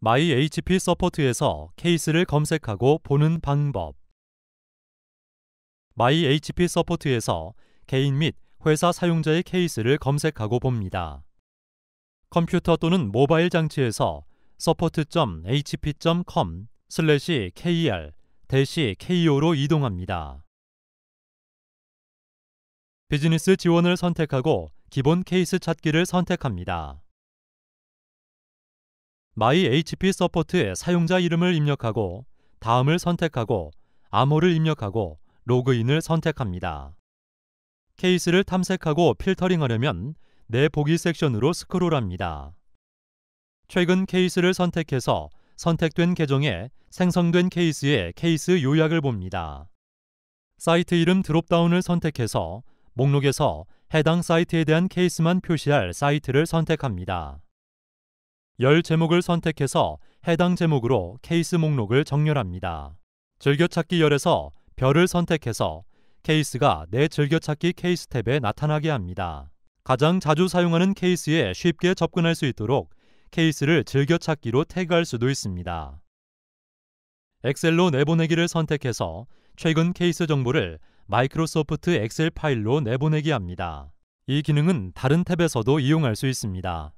MyHP 서포트에서 케이스를 검색하고 보는 방법 MyHP 서포트에서 개인 및 회사 사용자의 케이스를 검색하고 봅니다. 컴퓨터 또는 모바일 장치에서 support.hp.com/ker-ko로 이동합니다. 비즈니스 지원을 선택하고 기본 케이스 찾기를 선택합니다. myhp 서포트에 사용자 이름을 입력하고 다음을 선택하고 암호를 입력하고 로그인을 선택합니다. 케이스를 탐색하고 필터링하려면 내 보기 섹션으로 스크롤합니다. 최근 케이스를 선택해서 선택된 계정에 생성된 케이스의 케이스 요약을 봅니다. 사이트 이름 드롭다운을 선택해서 목록에서 해당 사이트에 대한 케이스만 표시할 사이트를 선택합니다. 열 제목을 선택해서 해당 제목으로 케이스 목록을 정렬합니다. 즐겨찾기 열에서 별을 선택해서 케이스가 내 즐겨찾기 케이스 탭에 나타나게 합니다. 가장 자주 사용하는 케이스에 쉽게 접근할 수 있도록 케이스를 즐겨찾기로 태그할 수도 있습니다. 엑셀로 내보내기를 선택해서 최근 케이스 정보를 마이크로소프트 엑셀 파일로 내보내기 합니다. 이 기능은 다른 탭에서도 이용할 수 있습니다.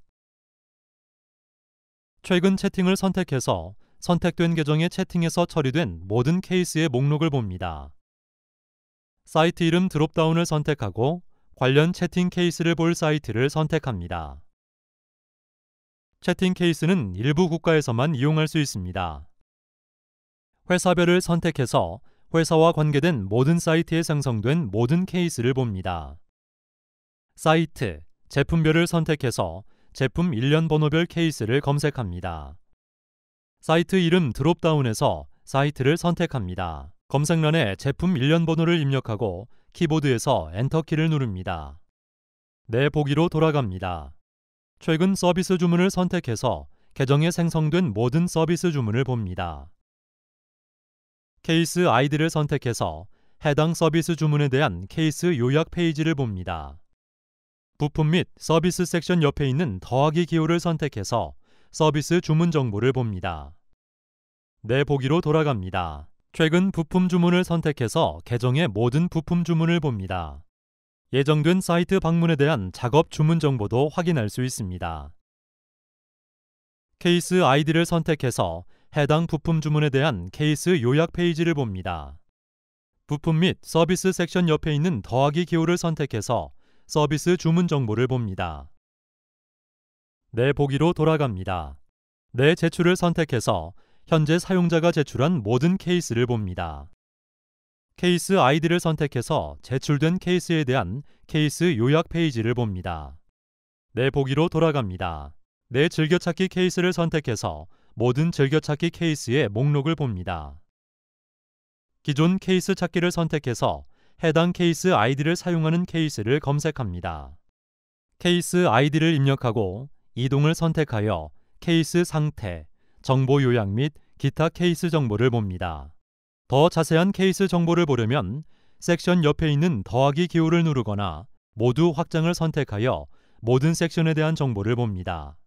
최근 채팅을 선택해서 선택된 계정의 채팅에서 처리된 모든 케이스의 목록을 봅니다. 사이트 이름 드롭다운을 선택하고 관련 채팅 케이스를 볼 사이트를 선택합니다. 채팅 케이스는 일부 국가에서만 이용할 수 있습니다. 회사별을 선택해서 회사와 관계된 모든 사이트에 생성된 모든 케이스를 봅니다. 사이트, 제품별을 선택해서 제품 일련 번호별 케이스를 검색합니다. 사이트 이름 드롭다운에서 사이트를 선택합니다. 검색란에 제품 일련 번호를 입력하고 키보드에서 엔터키를 누릅니다. 내 네, 보기로 돌아갑니다. 최근 서비스 주문을 선택해서 계정에 생성된 모든 서비스 주문을 봅니다. 케이스 아이디를 선택해서 해당 서비스 주문에 대한 케이스 요약 페이지를 봅니다. 부품 및 서비스 섹션 옆에 있는 더하기 기호를 선택해서 서비스 주문 정보를 봅니다. 내 보기로 돌아갑니다. 최근 부품 주문을 선택해서 계정의 모든 부품 주문을 봅니다. 예정된 사이트 방문에 대한 작업 주문 정보도 확인할 수 있습니다. 케이스 아이디를 선택해서 해당 부품 주문에 대한 케이스 요약 페이지를 봅니다. 부품 및 서비스 섹션 옆에 있는 더하기 기호를 선택해서 서비스 주문 정보를 봅니다. 내 보기로 돌아갑니다. 내 제출을 선택해서 현재 사용자가 제출한 모든 케이스를 봅니다. 케이스 아이디를 선택해서 제출된 케이스에 대한 케이스 요약 페이지를 봅니다. 내 보기로 돌아갑니다. 내 즐겨찾기 케이스를 선택해서 모든 즐겨찾기 케이스의 목록을 봅니다. 기존 케이스 찾기를 선택해서 해당 케이스 아이디를 사용하는 케이스를 검색합니다. 케이스 아이디를 입력하고 이동을 선택하여 케이스 상태, 정보 요약 및 기타 케이스 정보를 봅니다. 더 자세한 케이스 정보를 보려면 섹션 옆에 있는 더하기 기호를 누르거나 모두 확장을 선택하여 모든 섹션에 대한 정보를 봅니다.